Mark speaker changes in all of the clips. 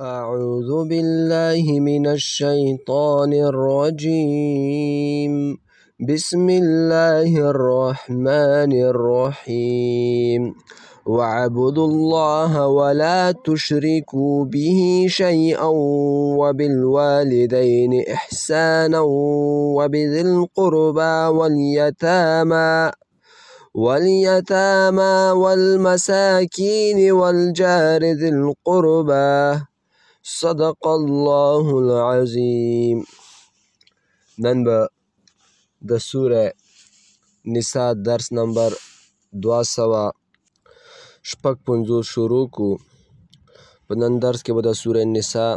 Speaker 1: أعوذ بالله من الشيطان الرجيم بسم الله الرحمن الرحيم واعبدوا الله ولا تشركوا به شيئا وبالوالدين إحسانا وبذي القربى واليتامى واليتامى والمساكين والجار ذي القربى صدق الله العظیم نن به د سوره نساء درس نمبر 200 شپږ پنځوس شروع کو په نن درس کې به د سوره نساء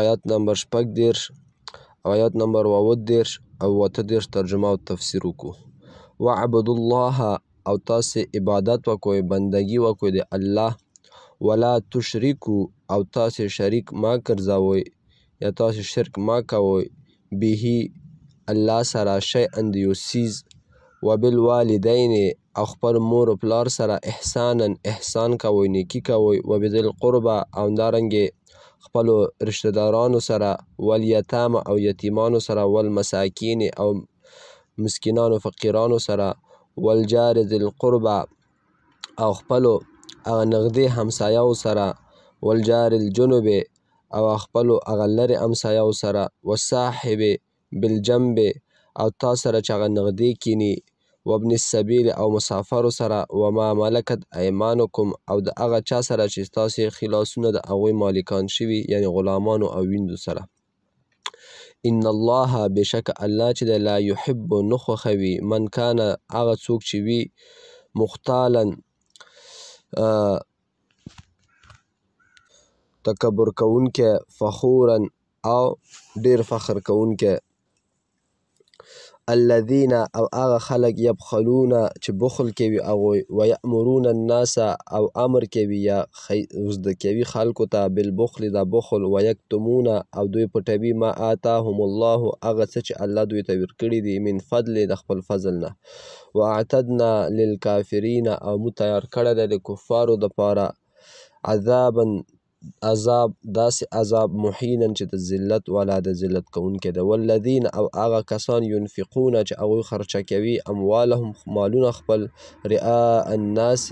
Speaker 1: آیات نمبر شپږ دیرش آیات نمبر اووه دیرش او اته دیرش ترجمه او تفسیر وکړو وعبد الله او تاسې عبادت وکوئ بندگی وکوئ د الله ولا تشرکو او تاسې شریک مه ګرځوئ یا تاسې شرک مه کوئ بهی الله سره شیئا د یو څیز وبالوالدین او خپل مور و پلار سره احسانا احسان کوئ نیکي کوئ وبذل قربه او همدارنګې خپلو رشته دارانو سره والیتامه او یتیمانو سره والمساکین او مسکینانو فقیرانو سره والجار ذی القربه او خپلو هغه نږدې همسایو سره والجار الجنوب او خپلو هغه لرې همسایو سره وصاحب بالجنب او تا سره چې هغه نږدې کینی وابن السبیل او مسافرو سره وما ملکت ایمانکم او د هغه چا سره چې ستاسې ښي لاسونه د هغوی مالکان شوي یعنی غلامانو او ویندو سره ان الله بشک الله چې د لا یحب نخوښوي من کانه هغه څوک چې وي مختالا تکبر کوونکی فخورا او ډیر فخر کوونکی الذين او هغه خلک يبخلون چې بخل کوي او ويأمرون الناس او امر کوي یا زده کوي خلکو ته بالبخل دا بخل ويكتمون او دوی پټوي ما آتاهم الله هغه څه چې الله دوی ته ورکړي دي من فضل د خپل فضل نه واعتدنا للکافرین او مو تیار کړی دی د کفارو دپاره عذابا عذاب داسې عذاب محینا چې د ذلت والا د ذلت کوونکی دی والذین او هغه کسان ينفقونه چې هغوی خرچه کوي اموالهم مالونه خپل رعاء الناس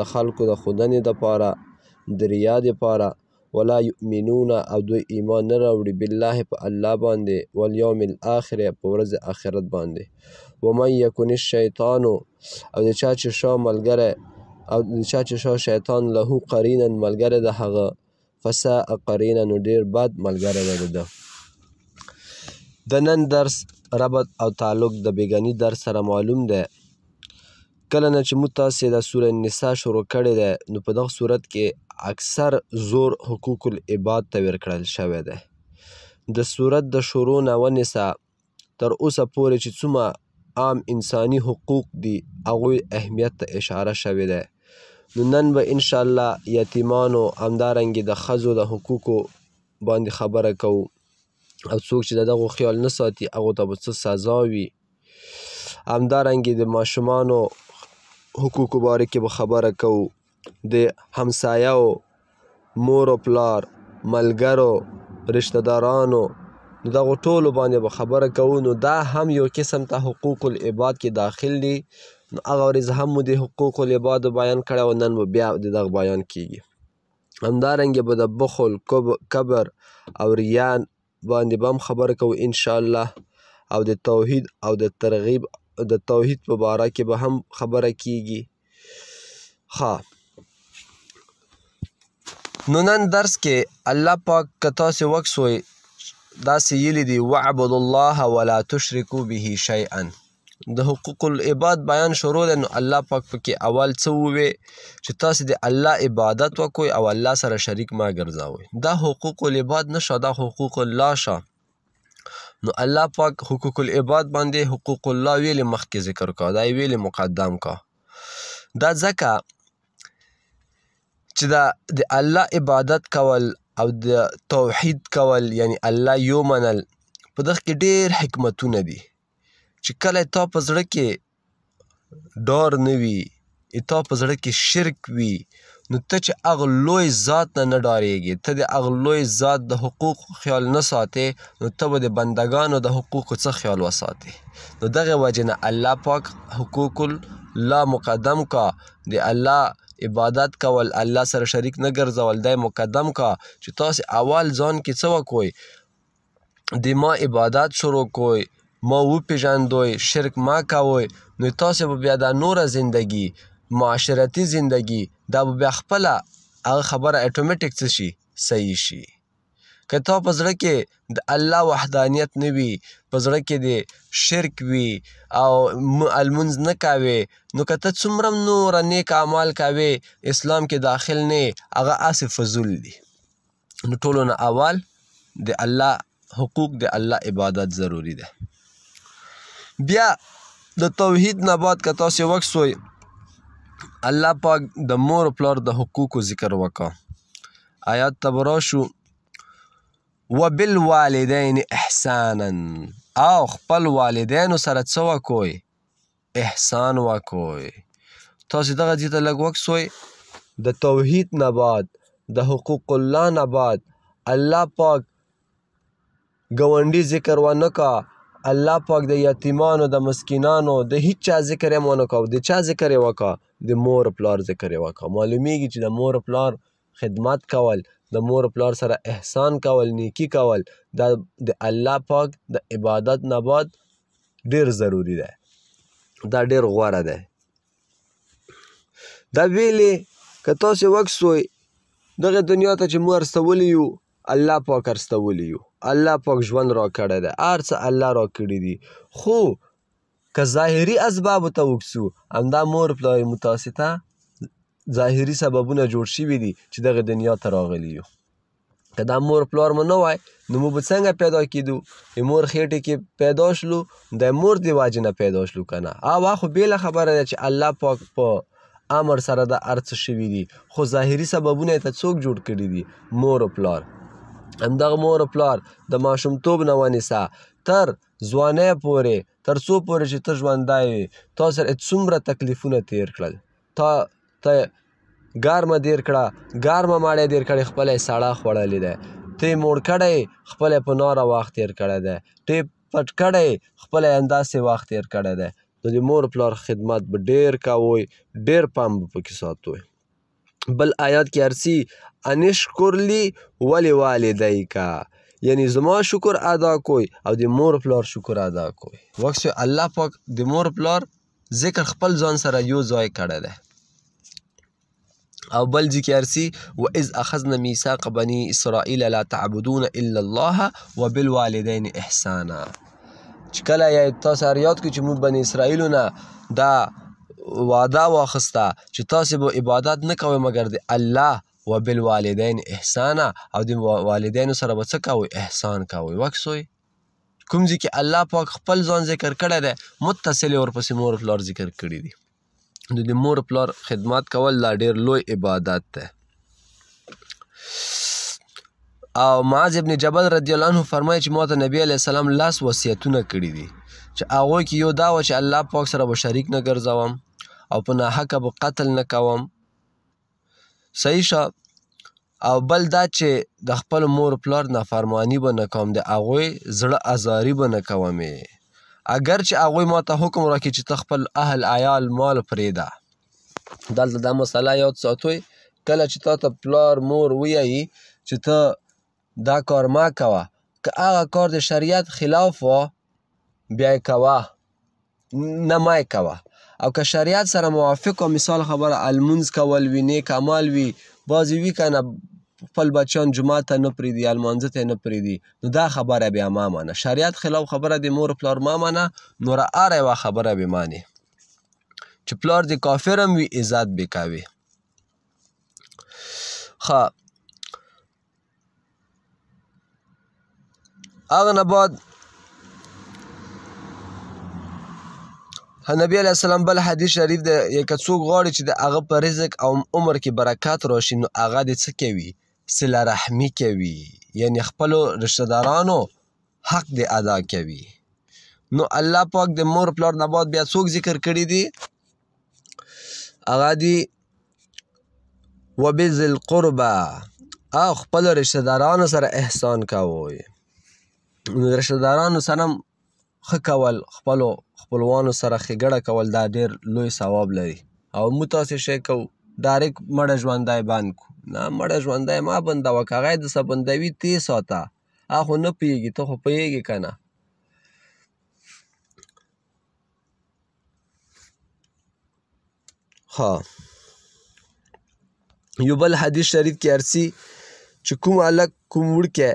Speaker 1: د خلکو د ښودنې دپاره د ریا دپاره ولا یؤمنون او دوی ایمان نه راوړي بالله په الله باندې والیوم الاخر په ورځ آخرت باندې ومن یکن الشیطان او د چا چې شو ملګری او د چا چې شو شیطان له قرینا ملګری د هغه فساء قرینا نو ډیر بد ملګری دی ده د نن درس ربط او تعلق د بیګنی درس سره معلوم دی کله نه چې موږ تاسې دا سوره نساء شروع کړې ده نو په دغه صورت کې اکثر زور حقوق العباد ته ورکړل شوی دی د صورت د شروع نه ونیسه تر اوسه پورې چې څومره عام انساني حقوق دي هغوی اهمیت ته اشاره شوې ده نو نن به انشاءالله یتیمانو همدارنګې د ښځو د حقوقو باندې خبره کوو او څوک چې د دغو خیال نه ساتي هغو ته به څه سزا وي همدارنګې د ماشومانو حقوقو باره کې به خبره کوو د همسایو مور و پلار ملګرو رشته دارانو نو دغو ټولو باندې به خبره کوو نو دا هم یو قسم ته حقوق العباد کې داخل دي نو هغه ورځ هم مو د حقوق العبادو بیان کړی او نن به بیا د دغه بیان کیږي همدارنګه به د بخل کبر او ریان باندې به هم خبره کوو انشاءالله او د توحید او د ترغیب د توحید په باره کې به هم خبره کیږي ها نو نن درس کې الله پاک کتا سي وکسوي دا سیلی دی وعبد الله ولا تشرکو به شیئا د حقوق العباد بیان شروع ده نو الله پاک پکې اول څه ووي چې تاسو د الله عبادت وکوي او الله سره شریک ما ګرځاوي دا حقوق العباد نشه دا حقوق الله شه نو الله پاک حقوق العباد باندې حقوق الله ویلې مخکې ذکر کا دا ویلې مقدم کا دا ځکه چې دا د الله عبادت کول او د توحید کول یعنی الله یو منل په دغه کې ډېر حکمتونه دي چې کله تا په زړه کې ډار نه وي تا په زړه کې شرک وي نو ته چې اغه لوی ذات نه نه ډاریږي ته د اغه لوی ذات د حقوق خیال نه ساتي نو ته به د بندگانو د حقوق څه خیال وساتي نو دغه وجه نه الله پاک حقوق لا مقدم کا د الله عبادت کول الله سره شریک نه ګرځول دای مقدم کا چې تاسو اول ځان کې څه وکوي د ما عبادت شروع کوئ ما وپیژندوئ شرک ما کوئ نو تاسو به بیا د نوره زندگی معاشرتي زندګي دا به بیا خپله هغه خبره اټومیټیک څه شي صحیح شي که تا په زړه کې د الله وحدانیت نه وي په زړه کې د شرک وي او لمونځ نه کوې نو که ته څومره نوره نیک اعمال کوې اسلام کې داخل نه هغه هسې فضول دي نو ټولو نه اول د الله حقوق د الله عبادت ضروری ده بیا د توحید نه بعد که تاسې وکسوئ الله پاک د مور او پلار د حقوقو ذکر وکړ آیات ته به راشو وبالوالدین احسانا او خپل والدینو سره څه وکوئ احسان وکوئ تاسو دغه دې ته لږ وکسوئ د توحید نه بعد د حقوق الله نه بعد الله پاک ګونډي ذکر ونه کا الله پاک د یتیمانو د مسکینانو د هیڅ چا ذکر یې مونږ کو د چا ذکر یې وکا د مور پلار ذکر یې وکړه معلومیږي چې د مور پلار خدمت کول د مور پلار سره احسان کول نیکی کول دا د الله پاک د عبادت نه بعد ډیر ضروری ده دا ډیر غوره ده دا ویلې که تاسو وکسوئ دغه دنیا ته چې موږ ارستولی یو الله پاک ارستولی یو الله پاک ژوند را کړی دی هر څه الله را کړی دی خو که ظاهري اسبابو ته وکسو همدا مور پلار متوسطه ظاهري سببونه جوړ شوي دي چې دغه دنیا ته راغلي یو که دا مور پلار مو نه وای نو موږ به څنګه پیدا کیدو مور خېټې کې پیدا شلو د مور د واجې نه پیدا شلو که نه هوا خو بېله خبره ده چې الله پاک په پا امر سره د ارڅ شوي دي خو ظاهري سببونه ته څوک جوړ کړي دي مور پلار همدغه مور پلار د ماشومتوب نه ونیسه تر ځوانۍ پورې تر څو پورې چې ته ژوندی وې تا سره یې څومره تکلیفونه تېر کړل تا ته ګرمه تېر کړه ګرمه ماړه یې تېر کړې خپله یې سړه خوړلې ده ته یې موړ کړی خپله یې په ناره وخت تېر کړی دی ته یې پټ کړی خپله یې همداسې وخت تېر کړی دی نو د مور پلار خدمت به ډېر کوئ ډېر پام به پکې ساتئ بل آیات کې ارسی انشکر لی ولی والدی کا یعنی زما شکر ادا کوی او د مور پلار شکر ادا کوی وخت الله پاک د مور پلار ذکر خپل ځان سره یو ځای کړی دی او بل ذکر سی و اذ اخذنا ميثاق بني اسرائيل لا تعبدون الا الله وبالوالدين احسانا چې کله یا تاسو اړیات کې چې موږ بني اسرائیلونه دا وعده واخسته چې تاسو به عبادت نه کوئ مګر د الله وبالوالدین احسانا او د والدینو سره به څه کوئ احسان کوئ وکسوئ کوم ځای کې الله پاک خپل ځان ذکر کړی دی متصل ورپسې مور پلار ذکر کړي دي د مور پلار خدمات کول دا ډیر لوی عبادت دی او معاذ ابن جبل رضی الله عنه فرمایي چې ماته نبی علی السلام لاس وصیتونه کړی دي چې هغه کې یو دا و چې الله پاک سره به شریک نه ګرځوم او په ناحقه به قتل نه کوم صحیح شه او بل دا چې د خپل مور پلار نافرمانی به نه کوم د هغوی زړه ازاري به نه کومې اگر چې هغوی ما ته حکم راکړي چې ته خپل اهل عیال مال پرېږده دلته دا مسله یاد ساتئ کله چې تا ته پلار مور ویایي چې ته دا کار ما کوه که هغه کار د شریعت خلاف و بیا یې کوه نه ما یې کوه او که شریعت سره موافق او مثال خبره المنز کول وی نیک عمل وی بازی وی کنه خپل بچیان جمعه ته نه پریدي المانځه ته نه پریدي نو دا خبره بیا ما مانه شریعت خلاف خبره د مور پلار ما مانه نور اره یوه خبره به مانې چې پلار د کافر هم وي عزت به کوي ښه هغه نه بعد نبی علیه السلام بل حدیث شریف د که څوک غواړي چې د هغه په رزق او عمر کې برکات راشي نو هغه د څه کوي صله رحمي کوي یعنی خپلو رشته دارانو حق د ادا کوي نو الله پاک د مور پلار نه بعد بیا څوک ذکر کړي دي هغه دي وبذ القربه او خپلو رشته دارانو سره احسان کوئ رشته دارانو سره ښه کول خپلو خپلوانو سره ښېګړه کول دا ډېر لوی ثواب لري او مو تاسې شی کو ډایرک مړه ژوندی بند کو نه مړه ژوندی مه بندوه که هغه یې درڅه بندوي تی ساته هغه خو نه پوهېږي ته خو پوهېږې که نه ها یو بل حدیث شریف کې ارسی چې کوم الک کوم وړکی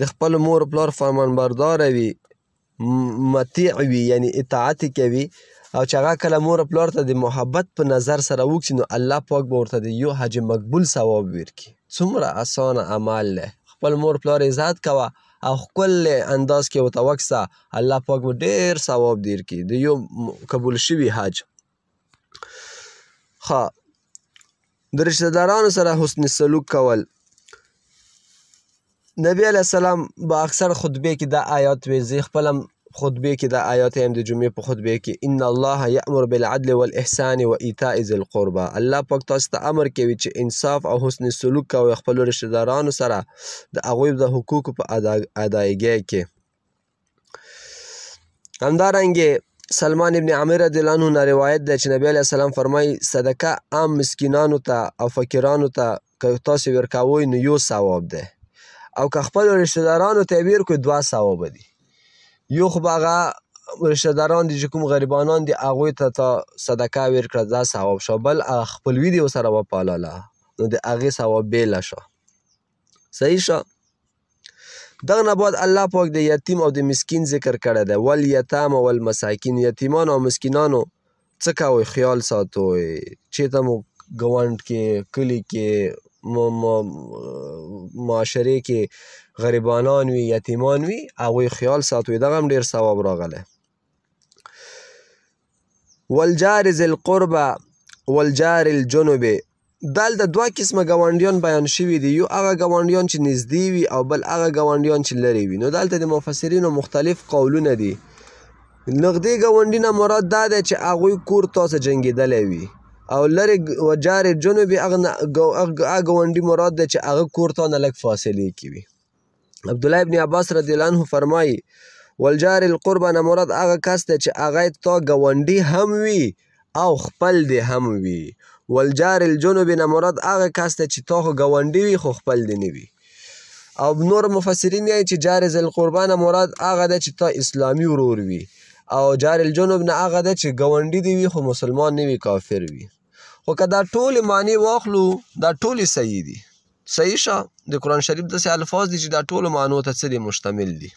Speaker 1: د خپل مور پلار فرمانبرداره وي مطیع وي یعنی اطاعت کوي او چې هغه کله مور پلار ته د محبت په نظر سره وکړي نو الله پاک به ورته د یو حج مقبول ثواب ورکړي څومره اسانه عمل دی خپل مور پلار عزت کوه او خپل انداز کې ورته وکړه الله پاک به ډېر ثواب دیر کی د یو قبول شوي حج ښه د رشتهدارانو سره حسن سلوک کول نبی علیہ السلام با اکثر خطبه کې دا آیات وی زی خپل خطبه کې دا آیات هم د جمعې په خطبه کې ان الله یامر بالعدل والاحسان وایتاء ذی القربى الله پاک تاسو ته امر کوي چې انصاف او حسن سلوک کوئ خپل رشتہ دارانو سره د هغوی د حقوقو په ادایګۍ کې همدارنګه سلمان ابن عمر رضی الله عنه روایت ده چې نبی علیه السلام فرمای صدقه عام مسکینانو ته او فقیرانو ته که تاسو ورکوئ نو یو ثواب ده او که خپل رشتہ دارانو ته ویر کو دوه ثواب دي یو خو هغه رشتہ داران دي چې کوم غریبانان دي هغه ته تا صدقه ور کړه دا ثواب شو بل خپلوي دي وسره وپالاله نو د هغه ثواب بیل شو صحیح شو دغه نه بعد الله پاک د یتیم او د مسکین ذکر کړی دی ول یتام او المساکین یتیمان او مسکینانو څه کوئ خیال ساتئ چېرته مو ګوند کې کلي کې معاشره کې غریبانان وي یتیمان وي هغوی خیال ساتوي دغه هم ډیر ثواب راغلی والجار ذی القربه والجار الجنوب دلته دوه قسمه ګاونډیان بیان شوي دي یو هغه ګاونډیان چې نږدې وي او بل هغه ګاونډیان چې لرې وي نو دلته د مفسرینو مختلف قولونه دي نږدې ګاونډي نه مراد دا دی چې هغوی کور تاسو جنګېدلی وي او لرې وجار جنوبي هغه ګاونډي مراد دی چې هغه کور ته نه لږ فاصلې کې وي عبد الله ابن عباس رضی الله عنه فرمایي والجار القرب نه مراد هغه کس دی چې هغه تا ګاونډي هم وي او خپل دی هم وي والجار الجنوبي نه مراد هغه کس دی چې تا خو ګاونډي وي خو خپل دی نه وي او نور مفسرین یې چې جار ذل قربانه مراد هغه دی چې تا اسلامي ورور وي او جار الجنوب نه هغه دی چې ګاونډي دی وي خو مسلمان نه وي کافر وي او که دا ټولې معنی واخلو دا ټولې صحیح دي صحیح شه د قرآن شریف داسې الفاظ دي چې دا ټولو معنو ته څه مشتمل دي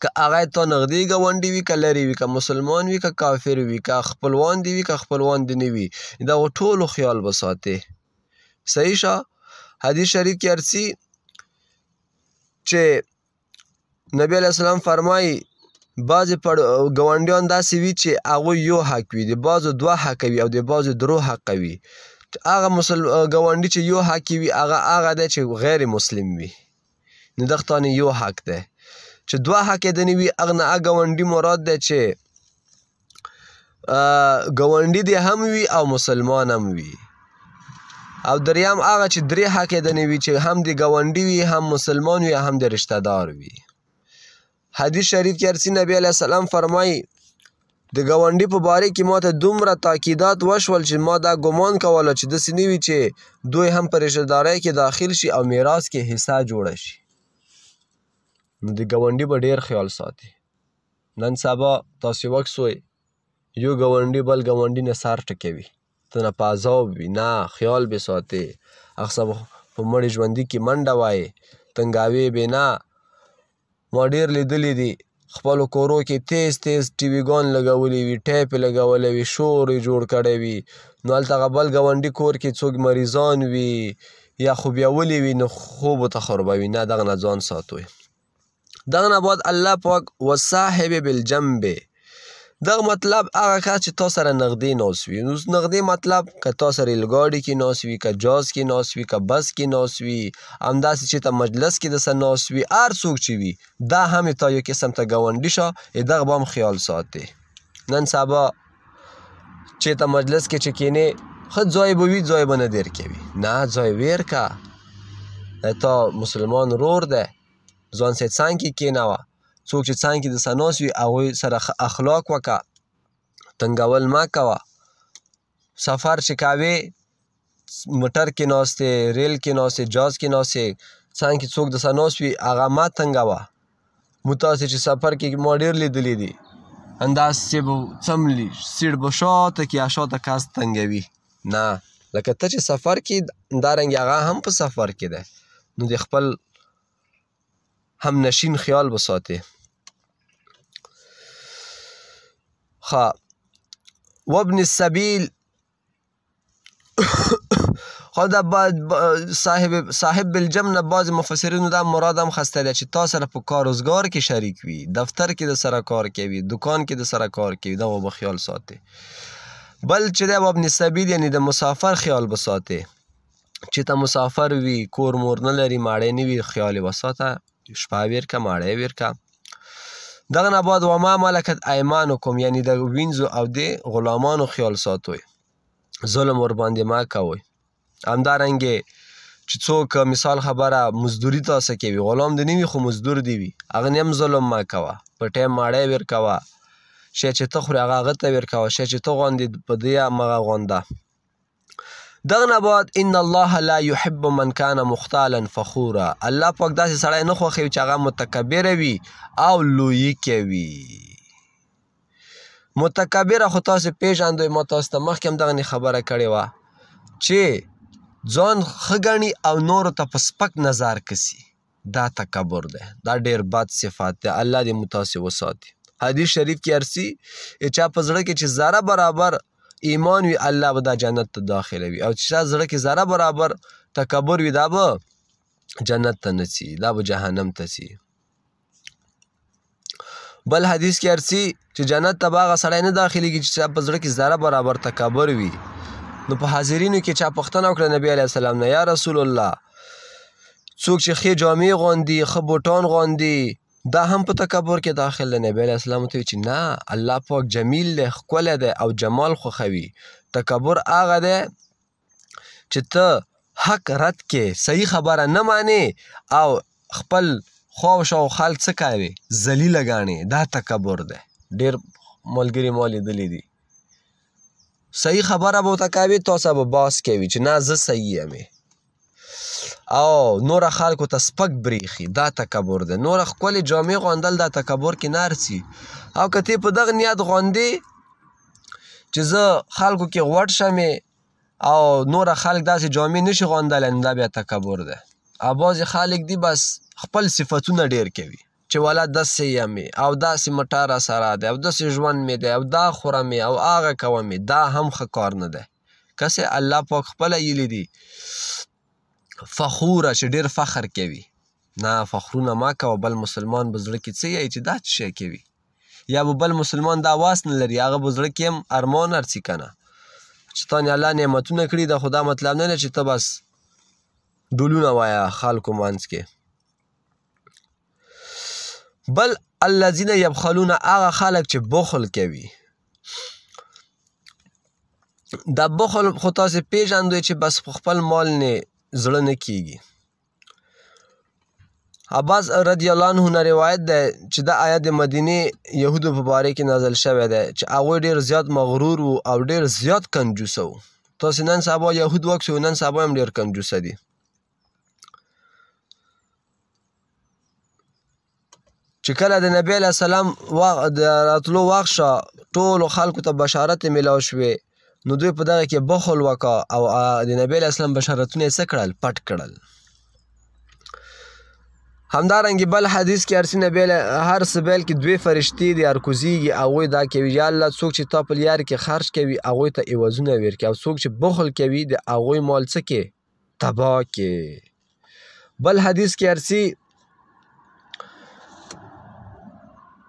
Speaker 1: که هغه تا نغدې ګاونډي وي که لرې وي که مسلمان وي که کافر وي که خپلوان دی وي که خپلوان دی نه وي دا ټولو خیال به ساتې صحیح شه حدیث شریف کې ارسی چې نبی علیه السلام فرمایي بعضې ګاونډیان داسې وي چې هغوی یو حق وي د بعضو دوه حقه وي او د بعضو درو حقه وي هغه مسل ګاونډي چې یو حق یې وي هغه هغه دی چې غیر مسلم وي نو دغتانې یو حق دی چې دوه حق یې دنې وي هغه نه هغه ګاونډي مراد دی چې ګاونډي دې هم وي او مسلمان هم وي او دریم هغه چې درې حق یې دنې وي چې هم د ګاونډي وي هم مسلمان وي هم د رشتهدار وي حدیث شریف کې ارسی نبی علیه السلام فرمایي د ګاونډي په باره کې ماته دومره تاکیدات وشول چې ما دا ګمان کوله چې داسې نه وي چې دوی هم په رشتهدارۍ کې داخل شي او میراث کې حصه جوړه شي نو د ګاونډي به ډیر خیال ساتي نن سبا تاسې وکسوئ یو ګاونډي بل ګاونډي نه سر ټکوي ته نه په عذاب وي نه خیال به ساتې اخ سبا په مړې ژوندي کې منډه وایې تنګاوې به نه ما ډیر لیدلی دی خپلو کورو کې تیز تیز ټي وي ګان لګولي وي ټیپ یې لګولی وي شور یې جوړ کړی وي نو هلته هغه بل ګاونډي کور کې څوک مریضان وي یا خوبیولي وي نو خوب ورته خرابوي نه دغه نه ځان ساتئ دغه نه باید الله پاک وصاحب بالجنبې دغه مطلب هغه کس چې تاسو سره نغدې ناس وي نو نغدې مطلب که تاسو سره لګاډي کې ناس وي که جاز کې ناس وي که بس کې ناس وي همداسې چې ته مجلس کې د سره ناس وي هر څوک چې وي دا هم تا یو قسم ته ګاونډي شه دغه به هم خیال ساتي نن سبا چې ته مجلس کې چې کینې خه ځای به وي ځای به نه دیر کوي نه ځای ویر کا تا مسلمان رور ده ځان سره څنګه کیناوه څوک چې څنګه د سنوس وي هغه سره اخلاق وکا تنگول ما کوا سفر شکاوي موټر کې نوسته ریل کې نوسته جاز کې نوسته څنګه څوک د سنوس وي هغه ما تنگوا متاسې چې سفر کې موډر لیدلې دي انداز سی بو څملی سیډ بو شاته کې اشاته کاس تنگوي نه لکه ته چې سفر کې دارنګ هغه هم په سفر کې ده نو د خپل همنشین خیال بساته خواه و ابن السبیل خو دا صاحب صاحب الجمن بعض مفسرینو دا مراد هم خستلی چې تا سره په کار روزګار کې شریک وي دفتر کې د سره کار کوي دکان کې د سره کار کوي دا به خیال ساتي بل چې دا ابن سبیل یعنی د مسافر خیال بساته چې ته مسافر وي کور مور نه لري ماړې نه وي خیال وساته شپاویرکه ماړیویرکه دغه نه بعد وما ملکت ایمانکم یعنی د وینځو او د غلامانو خیال ساتوي ظلم ورباندې مه کوئ همدارنګې چې څوک مثال خبره مزدوري تاسو کوي غلام دې نه وي خو مزدور دی وي هغه هم ظلم مه کوه په ټایم ماړی ورکوه شی چې ته خوري هغه هغه ته ورکوه شی چې ته غوندې په دې مغه غونده دغه نه بعد ان الله لا يحب من كان مختالا فخورا الله پاک داسې سړی نه خوښوي چې هغه متکبر وي او لوی کوي متکبره خو تاسو پیژندوي ما تاسو ته مخکې هم دغه خبره کړې وه چې ځان ښه ګڼي او نورو ته په سپک نظر کسي دا تکبر دی دا ډیر بد صفات دی الله دې مو تاسې وساتي حدیث شریف کې ارسی چا په زړه کې چې ذره برابر ایمان وي الله به دا جنت ته داخلوي او چې ستا زړه کې ذره برابر تکبر وي دا به جنت ته نه ځي دا به جهنم ته ځي بل حدیث کې ارسی چې جنت ته باغ سړی نه داخليږي چې په زړه کې ذره برابر تکبر وي نو په حاضرینو کې چا پښتنه وکړه نبی علی السلام نه یا رسول الله څوک چې خې جامې غوندي خې بوټان غوندي دا هم په تکبر کې داخل دی نبی علیه السلام ته چې نه الله پاک جمیل دی ښکلی دی او جمال خوښوي تکبر هغه دی چې ته حق رد کې صحیح خبره نه مانې او خپل خواو شاو خلک څه کوي ذلیله ګاڼې دا تکبر دی ډېر ملګري ما لیدلی دي صحیح خبره به ورته کوي تاسو به باس کوي چې نه زه صحیح یم او نور خلکو ته سپک بریخي دا تکبر ده نور خپل جامع غوندل دا تکبر کې نارسي او کته په دغه نیت غوندي چې زه خلکو کې غوړ شمې او نور خلک داسې جامع نشي غوندل دا بیا تکبر ده اباز خلک دی بس خپل صفاتونه ډیر کوي چې والا داسې یمې او داسې مټاره سره ده او داسې ژوند مې ده او دا خوره مې او هغه کوه مې دا هم ښه کار نه ده کسې الله پاک خپله ایلی دی فخوره چې ډیر فخر کوي نه فخرونه ما کوه بل مسلمان به زړه کې څه یی چې دا څه شی کوي یا به بل مسلمان دا واس نه لري هغه به زړه کې هم ارمان هرڅي کنه چې تا الله نعمتونه کړي د خدا مطلب نه دی چې ته بس ډولونه وایه خلکو منځ کې بل الذین یبخلون هغه خلک چې بخل کوي دا بخل خو تاسې پیژندوی چې بس خپل مال نه زړه نه کیږي عباس رضی الله عنه نه روایت ده چې دا آیت د مدینه يهودو په باره کې نازل شوی دی چې هغوی ډیر زیات مغرور وو او ډیر زیات کنجوس وو تاسو نن سبا يهود وکسو نن سبا هم ډیر کنجوس دي چې کله د نبی علیه السلام واغ د راتلو وخت شو ټولو خلکو ته بشارت یې میلاو شوې نو دوی په دغه کې بخل وکا او د نبی اسلام بشارتونه څه کړل پټ کړل همدارنګه بل حدیث کې ارسی نبی هر سبیل کې دوی فرشتي دي ارکوزیږي او دا کوي یا الله څوک چې تا په لار کې خرج کوي هغه ته ایوازونه ورکي او څوک چې بخل کوي د هغه مال څه کې تبا کې بل حدیث کې ارسی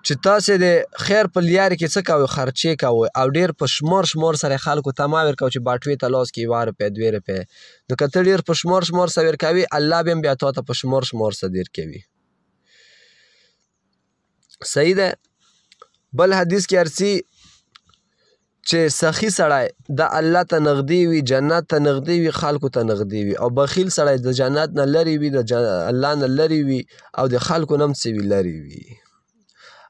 Speaker 1: چې تاسو د خیر په لیار کې څه کاوه خرچې کاوه او ډیر په شمور شمور سره خلکو ته ماور کو چې باټوي ته لاس کې واره په دوی رپه نو کته ډیر په شمور شمور سویر کوي الله به بیا ته په شمور شمور سره ډیر کوي صحیح ده بل حدیث کې ارسي چې سخی سړی د الله ته نغدي وي جنت ته نغدي وي خلکو ته نغدي وي او بخیل سړی د جنت نه لري وي د الله نه لري وي او د خلکو نم څه وی لري وي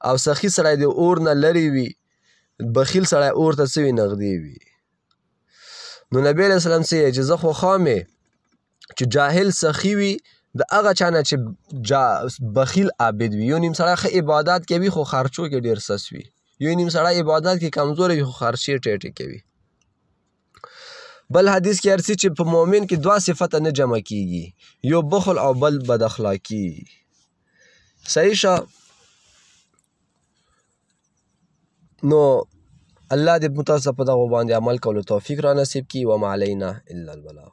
Speaker 1: او سخي سړی د اور نه لرې وي بخیل سړی اور ته څه وي نغدې وي نو نبی علیه السلام څه چې زه خو خامې چې جاهل سخي وي د هغه چا نه چې جا بخیل عابد وي یو نیم سړی ښه عبادت کوي خو خرچو کې ډېر سس وي یو نیم سړی عبادت کې کمزوری وي خو خرچې ټیټې کوي بل حدیث کې ارسی چې په مؤمن کې دوه صفته نه جمع کیږي یو بخل او بل بد اخلاقی صحیح شه نو الله دې موږ تاسو ته په دغه باندې عمل کولو توفیق را نصیب کړي وما علینا الا البلاغ